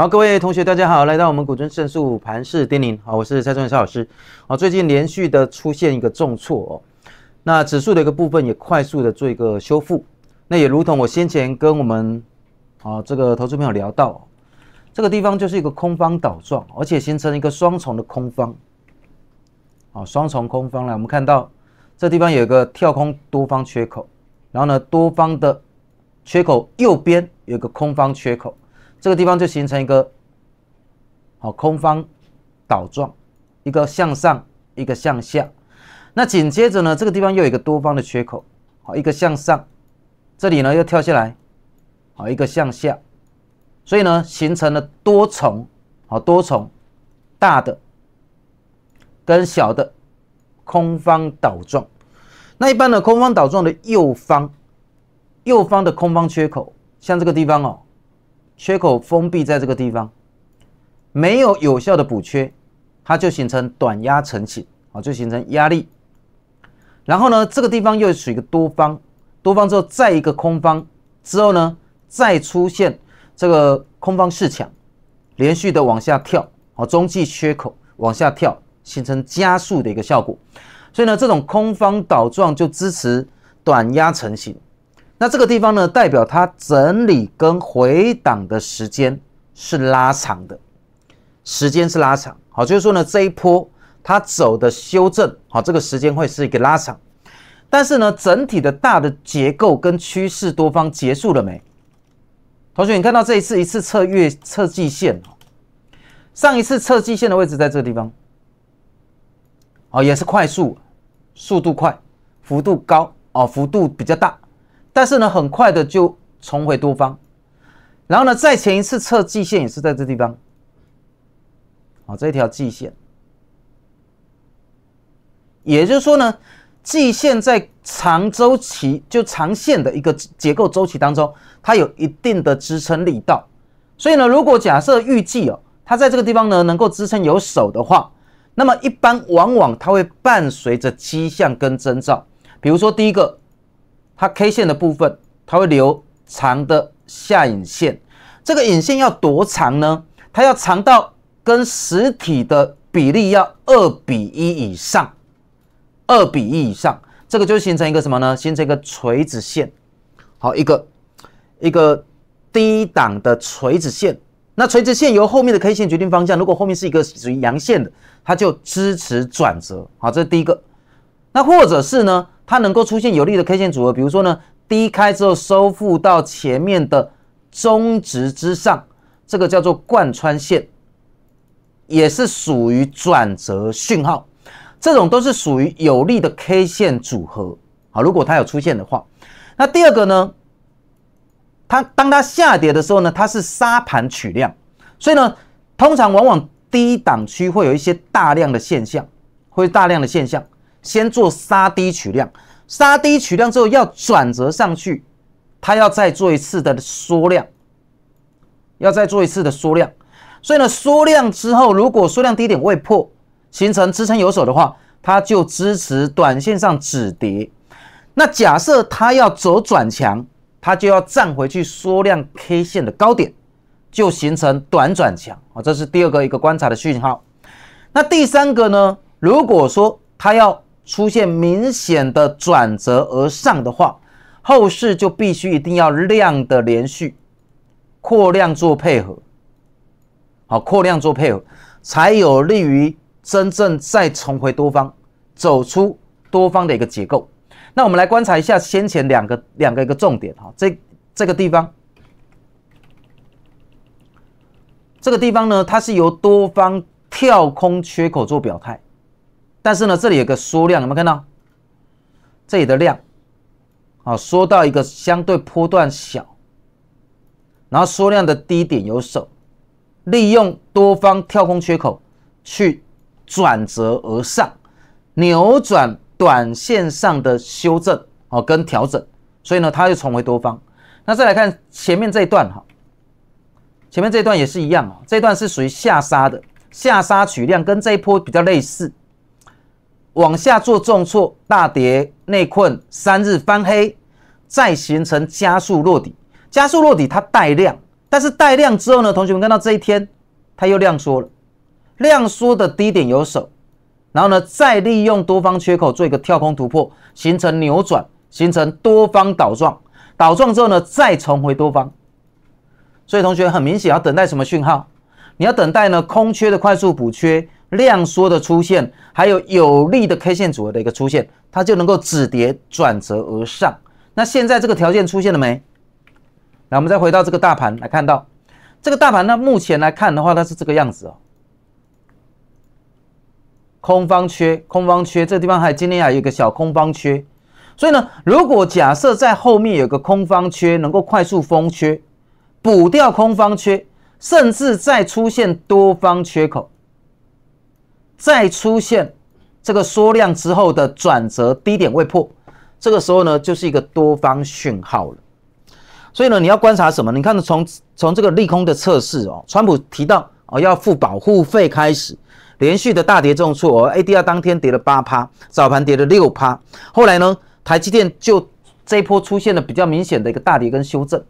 好，各位同学，大家好，来到我们古尊胜诉盘市点零。好，我是蔡宗远老师。好，最近连续的出现一个重挫哦，那指数的一个部分也快速的做一个修复。那也如同我先前跟我们啊这个投资朋友聊到，这个地方就是一个空方倒状，而且形成一个双重的空方啊，双重空方来。我们看到这地方有一个跳空多方缺口，然后呢，多方的缺口右边有个空方缺口。这个地方就形成一个好空方倒状，一个向上，一个向下。那紧接着呢，这个地方又有一个多方的缺口，好一个向上，这里呢又跳下来，好一个向下。所以呢，形成了多重好多重大的跟小的空方倒状。那一般的空方倒状的右方右方的空方缺口，像这个地方哦。缺口封闭在这个地方，没有有效的补缺，它就形成短压成型，啊，就形成压力。然后呢，这个地方又属于一个多方，多方之后再一个空方之后呢，再出现这个空方试抢，连续的往下跳，啊，中继缺口往下跳，形成加速的一个效果。所以呢，这种空方倒状就支持短压成型。那这个地方呢，代表它整理跟回档的时间是拉长的，时间是拉长。好，就是说呢，这一波它走的修正，好，这个时间会是一个拉长。但是呢，整体的大的结构跟趋势多方结束了没？同学，你看到这一次一次测月测季线，上一次测季线的位置在这个地方，哦，也是快速，速度快，幅度高，哦，幅度比较大。但是呢，很快的就重回多方，然后呢，再前一次测季线也是在这地方，啊，这一条季线，也就是说呢，季线在长周期就长线的一个结构周期当中，它有一定的支撑力道，所以呢，如果假设预计哦，它在这个地方呢能够支撑有手的话，那么一般往往它会伴随着迹象跟征兆，比如说第一个。它 K 线的部分，它会留长的下影线，这个影线要多长呢？它要长到跟实体的比例要二比一以上，二比一以上，这个就形成一个什么呢？形成一个垂直线，好一个一个低档的垂直线。那垂直线由后面的 K 线决定方向，如果后面是一个属于阳线的，它就支持转折，好，这是第一个。那或者是呢？它能够出现有利的 K 线组合，比如说呢，低开之后收复到前面的中值之上，这个叫做贯穿线，也是属于转折讯号，这种都是属于有利的 K 线组合。好，如果它有出现的话，那第二个呢，它当它下跌的时候呢，它是沙盘取量，所以呢，通常往往低档区会有一些大量的现象，会大量的现象。先做杀低取量，杀低取量之后要转折上去，它要再做一次的缩量，要再做一次的缩量。所以呢，缩量之后，如果缩量低点未破，形成支撑有手的话，它就支持短线上止跌。那假设它要走转强，它就要站回去缩量 K 线的高点，就形成短转强啊。这是第二个一个观察的讯号。那第三个呢？如果说它要出现明显的转折而上的话，后市就必须一定要量的连续扩量做配合，好扩量做配合，才有利于真正再重回多方，走出多方的一个结构。那我们来观察一下先前两个两个一个重点哈，这这个地方，这个地方呢，它是由多方跳空缺口做表态。但是呢，这里有个缩量，有没有看到这里的量？啊，缩到一个相对坡段小，然后缩量的低点有手，利用多方跳空缺口去转折而上，扭转短线上的修正哦跟调整，所以呢，它又重回多方。那再来看前面这一段哈，前面这一段也是一样哦，这一段是属于下杀的下杀取量，跟这一波比较类似。往下做重挫，大跌内困三日翻黑，再形成加速落底，加速落底它带量，但是带量之后呢，同学们看到这一天它又量缩了，量缩的低点有手，然后呢再利用多方缺口做一个跳空突破，形成扭转，形成多方倒撞，倒撞之后呢再重回多方，所以同学很明显要等待什么讯号？你要等待呢空缺的快速补缺。量缩的出现，还有有利的 K 线组合的一个出现，它就能够止跌转折而上。那现在这个条件出现了没？那我们再回到这个大盘来看到，这个大盘呢，目前来看的话，它是这个样子哦，空方缺，空方缺，这个地方还今天还有一个小空方缺，所以呢，如果假设在后面有个空方缺能够快速封缺，补掉空方缺，甚至再出现多方缺口。再出现这个缩量之后的转折，低点未破，这个时候呢，就是一个多方讯号了。所以呢，你要观察什么？你看呢，从从这个利空的测试哦，川普提到哦要付保护费开始，连续的大跌重挫，ADR 当天跌了八趴，早盘跌了六趴，后来呢，台积电就这一波出现了比较明显的一个大跌跟修正。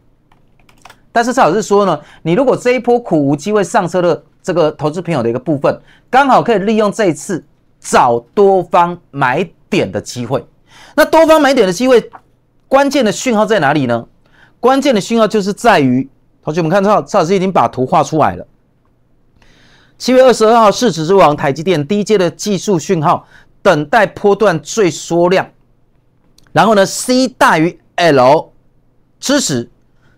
但是最老师说呢，你如果这一波苦无机会上车的。这个投资朋友的一个部分，刚好可以利用这一次找多方买点的机会。那多方买点的机会，关键的讯号在哪里呢？关键的讯号就是在于，同学们看赵赵老师已经把图画出来了。七月二十二号，市值之王台积电 DJ 的技术讯号，等待波段最缩量，然后呢，C 大于 L，支持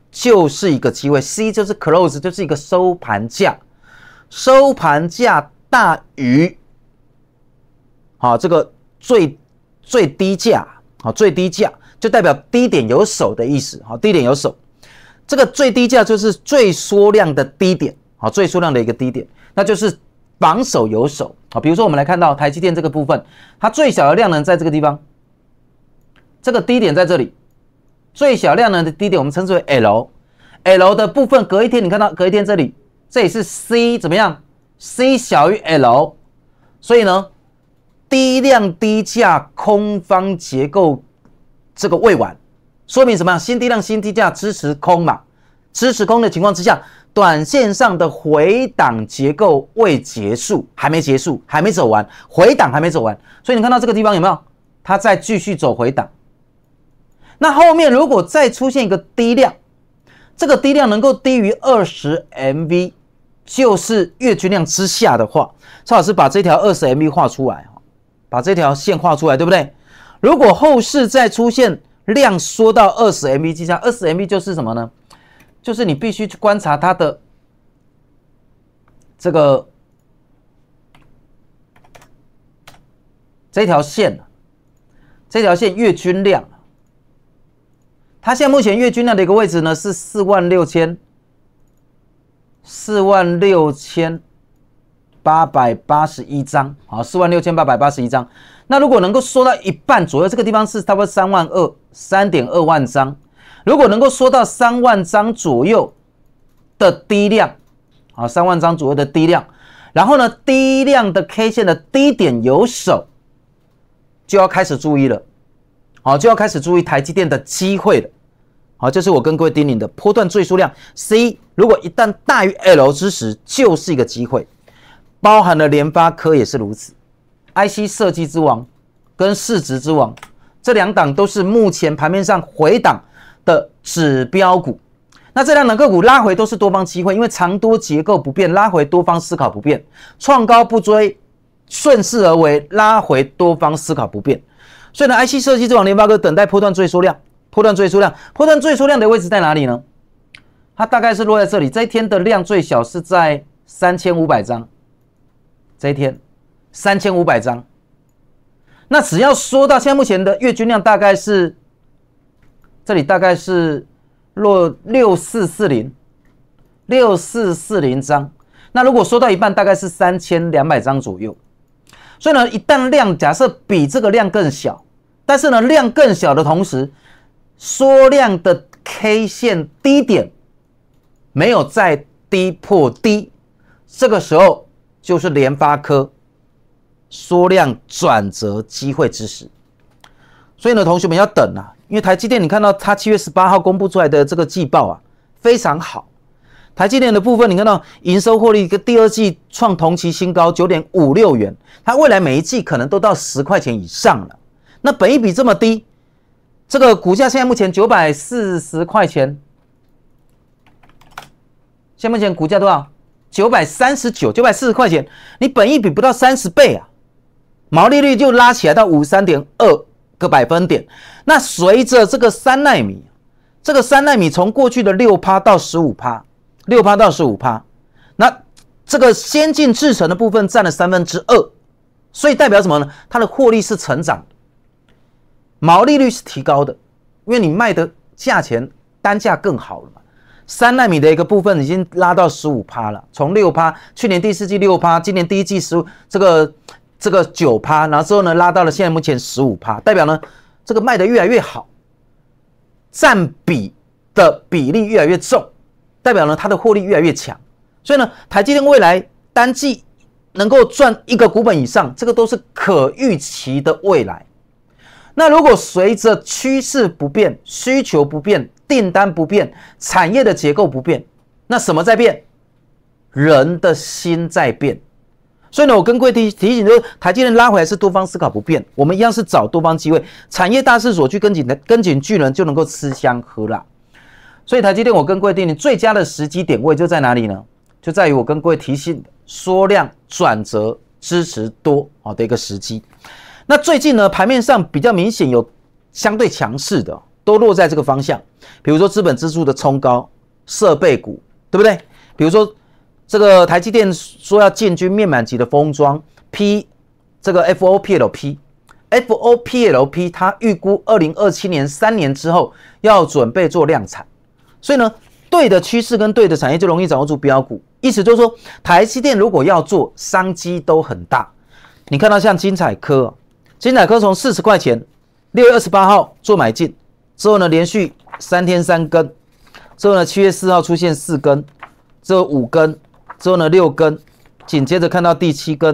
就是一个机会，C 就是 close，就是一个收盘价。收盘价大于好，这个最最低价啊，最低价就代表低点有手的意思。好，低点有手，这个最低价就是最缩量的低点。啊，最缩量的一个低点，那就是榜首有手。啊。比如说我们来看到台积电这个部分，它最小的量能在这个地方，这个低点在这里，最小量能的低点我们称之为 L，L 的部分隔一天你看到隔一天这里。这也是 C 怎么样？C 小于 L，所以呢，低量低价空方结构这个未完，说明什么呀？新低量新低价支持空嘛？支持空的情况之下，短线上的回档结构未结束，还没结束，还没走完，回档还没走完。所以你看到这个地方有没有？它在继续走回档。那后面如果再出现一个低量，这个低量能够低于二十 MV。就是月均量之下的话，蔡老师把这条二十 ME 画出来把这条线画出来，对不对？如果后市再出现量缩到二十 ME 之下，二十 ME 就是什么呢？就是你必须去观察它的这个这条线这条线月均量，它现在目前月均量的一个位置呢是四万六千。四万六千八百八十一张，好，四万六千八百八十一张。那如果能够缩到一半左右，这个地方是差不多三万二，三点二万张。如果能够缩到三万张左右的低量，好，三万张左右的低量。然后呢，低量的 K 线的低点有手，就要开始注意了，好，就要开始注意台积电的机会了。好，这是我跟各位叮领的波段最数量 C，如果一旦大于 L 之时，就是一个机会，包含了联发科也是如此，IC 设计之王跟市值之王这两档都是目前盘面上回档的指标股，那这两档个股拉回都是多方机会，因为长多结构不变，拉回多方思考不变，创高不追，顺势而为，拉回多方思考不变，所以呢，IC 设计之王联发科等待破段最缩量。破断最初量，破断最初量的位置在哪里呢？它大概是落在这里。这一天的量最小是在三千五百张。这一天三千五百张，那只要说到现在目前的月均量大概是，这里大概是落六四四零，六四四零张。那如果说到一半，大概是三千两百张左右。所以呢，一旦量假设比这个量更小，但是呢量更小的同时，缩量的 K 线低点没有再低破低，这个时候就是联发科缩量转折机会之时。所以呢，同学们要等啊，因为台积电你看到它七月十八号公布出来的这个季报啊非常好，台积电的部分你看到营收获利跟第二季创同期新高九点五六元，它未来每一季可能都到十块钱以上了，那本一比这么低。这个股价现在目前九百四十块钱，现目前股价多少？九百三十九，九百四十块钱，你本一比不到三十倍啊，毛利率就拉起来到五三点二个百分点。那随着这个三纳米，这个三纳米从过去的六趴到十五趴，六趴到十五趴，那这个先进制程的部分占了三分之二，所以代表什么呢？它的获利是成长。毛利率是提高的，因为你卖的价钱单价更好了嘛。三纳米的一个部分已经拉到十五趴了，从六趴，去年第四季六趴，今年第一季十这个这个九趴，然后之后呢拉到了现在目前十五趴，代表呢这个卖的越来越好，占比的比例越来越重，代表呢它的获利越来越强。所以呢，台积电未来单季能够赚一个股本以上，这个都是可预期的未来。那如果随着趋势不变、需求不变、订单不变、产业的结构不变，那什么在变？人的心在变。所以呢，我跟各位提提醒，就是台积电拉回来是多方思考不变，我们一样是找多方机会。产业大势所趋，跟紧的跟紧巨人就能够吃香喝辣。所以台积电，我跟各位提醒，最佳的时机点位就在哪里呢？就在于我跟各位提醒，缩量转折、支持多好的一个时机。那最近呢，盘面上比较明显有相对强势的，都落在这个方向，比如说资本支出的冲高，设备股，对不对？比如说这个台积电说要进军面板级的封装 P，这个 FOPLP，FOPLP 它预估二零二七年三年之后要准备做量产，所以呢，对的趋势跟对的产业就容易掌握住标股，意思就是说台积电如果要做，商机都很大。你看到像晶彩科。金乃科从四十块钱，六月二十八号做买进，之后呢，连续三天三根，之后呢，七月四号出现四根，之后五根，之后呢六根，紧接着看到第七根，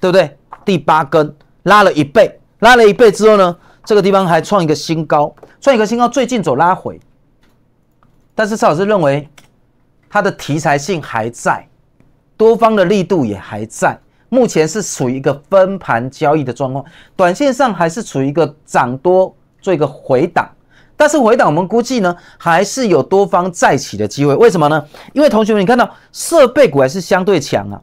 对不对？第八根拉了一倍，拉了一倍之后呢，这个地方还创一个新高，创一个新高，最近走拉回，但是邵老师认为，它的题材性还在，多方的力度也还在。目前是处于一个分盘交易的状况，短线上还是处于一个涨多做一个回档，但是回档我们估计呢，还是有多方再起的机会。为什么呢？因为同学们，你看到设备股还是相对强啊。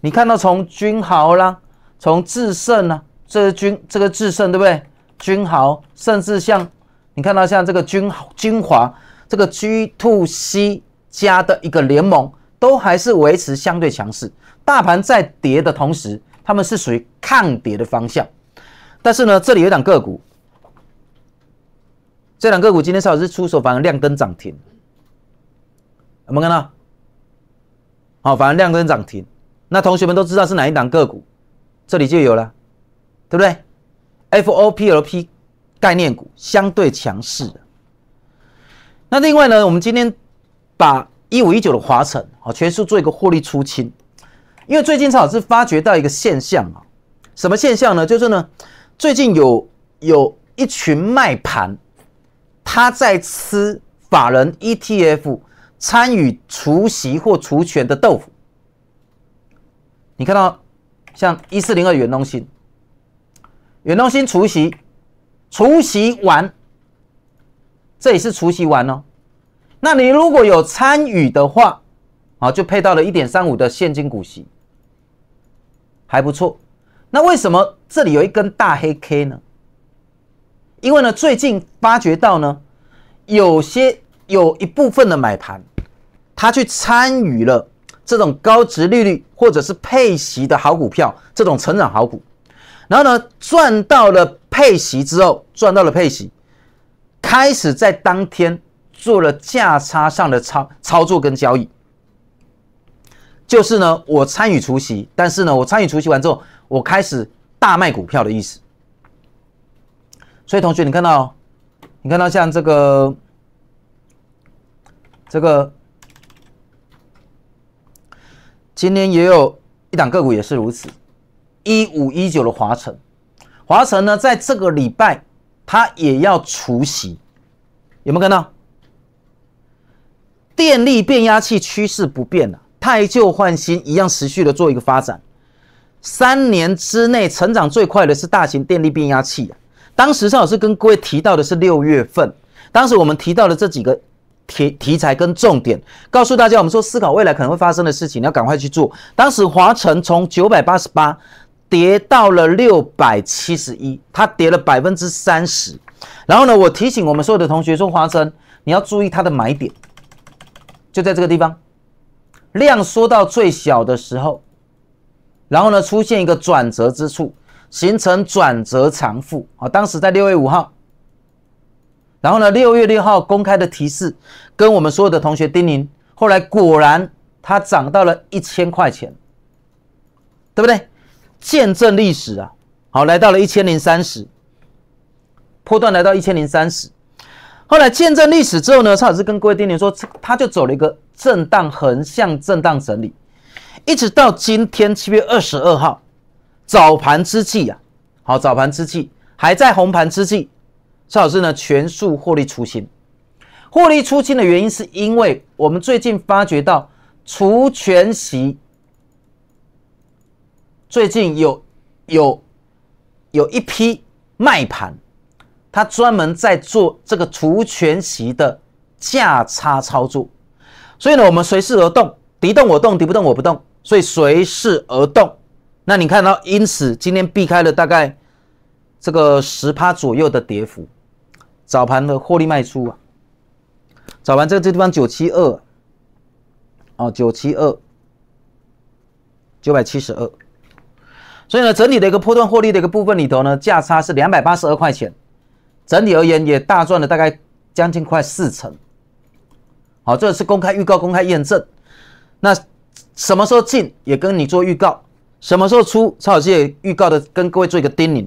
你看到从君豪啦，从智胜啊，这个君这个智胜对不对？君豪，甚至像你看到像这个君君华，这个 G Two C 加的一个联盟，都还是维持相对强势。大盘在跌的同时，他们是属于抗跌的方向。但是呢，这里有一档个股，这两个股今天稍微是出手，反而亮灯涨停。有没有看到？好，反而亮灯涨停。那同学们都知道是哪一档个股，这里就有了，对不对？FOPLP 概念股相对强势的。那另外呢，我们今天把一五一九的华晨啊，全数做一个获利出清。因为最近好是发觉到一个现象啊，什么现象呢？就是呢，最近有有一群卖盘，他在吃法人 ETF 参与除息或除权的豆腐。你看到像一四零二远东新，远东新除息，除息完，这也是除息完哦。那你如果有参与的话，啊，就配到了一点三五的现金股息。还不错，那为什么这里有一根大黑 K 呢？因为呢，最近发觉到呢，有些有一部分的买盘，他去参与了这种高值利率或者是配息的好股票，这种成长好股，然后呢，赚到了配息之后，赚到了配息，开始在当天做了价差上的操操作跟交易。就是呢，我参与除席，但是呢，我参与除席完之后，我开始大卖股票的意思。所以同学，你看到，你看到像这个，这个，今天也有一档个股也是如此，一五一九的华晨，华晨呢，在这个礼拜，它也要除夕，有没有看到？电力变压器趋势不变了。太旧换新一样持续的做一个发展，三年之内成长最快的是大型电力变压器。当时邵老师跟各位提到的是六月份，当时我们提到的这几个题题材跟重点，告诉大家我们说思考未来可能会发生的事情，你要赶快去做。当时华晨从九百八十八跌到了六百七十一，它跌了百分之三十。然后呢，我提醒我们所有的同学说，华晨你要注意它的买点，就在这个地方。量缩到最小的时候，然后呢出现一个转折之处，形成转折偿付啊。当时在六月五号，然后呢六月六号公开的提示，跟我们所有的同学叮咛，后来果然它涨到了一千块钱，对不对？见证历史啊！好，来到了一千零三十，破断来到一千零三十。后来见证历史之后呢，蔡老师跟各位丁众说，他就走了一个震荡、横向震荡整理，一直到今天七月二十二号早盘之际啊，好早盘之际还在红盘之际，蔡老师呢全数获利出清。获利出清的原因是因为我们最近发觉到，除权息最近有有有一批卖盘。他专门在做这个图全息的价差操作，所以呢，我们随势而动，敌动我动，敌不动我不动。所以随势而动，那你看到，因此今天避开了大概这个十趴左右的跌幅。早盘的获利卖出啊，早盘这这地方九七二，哦，九七二，九百七十二。所以呢，整体的一个破段获利的一个部分里头呢，价差是两百八十二块钱。整体而言也大赚了大概将近快四成，好，这是公开预告、公开验证。那什么时候进也跟你做预告，什么时候出，超老师也预告的跟各位做一个叮咛。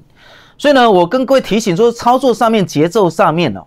所以呢，我跟各位提醒说，操作上面、节奏上面哦，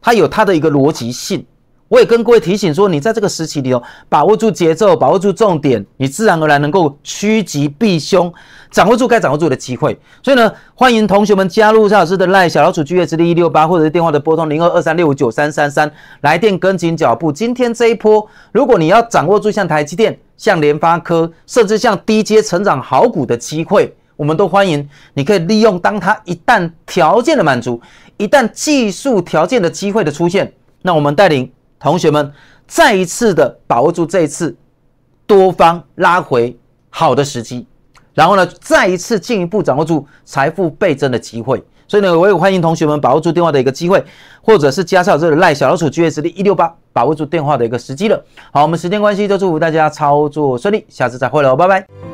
它有它的一个逻辑性。我也跟各位提醒说，你在这个时期里头，把握住节奏，把握住重点，你自然而然能够趋吉避凶，掌握住该掌握住的机会。所以呢，欢迎同学们加入蔡老师的赖小老鼠聚业之力一六八，或者是电话的拨通零二二三六五九三三三来电跟紧脚步。今天这一波，如果你要掌握住像台积电、像联发科，甚至像低阶成长好股的机会，我们都欢迎。你可以利用，当它一旦条件的满足，一旦技术条件的机会的出现，那我们带领。同学们，再一次的把握住这一次多方拉回好的时机，然后呢，再一次进一步掌握住财富倍增的机会。所以呢，我也欢迎同学们把握住电话的一个机会，或者是加上这个赖小老鼠 G S D 力一六八，把握住电话的一个时机了。好，我们时间关系，就祝福大家操作顺利，下次再会了，拜拜。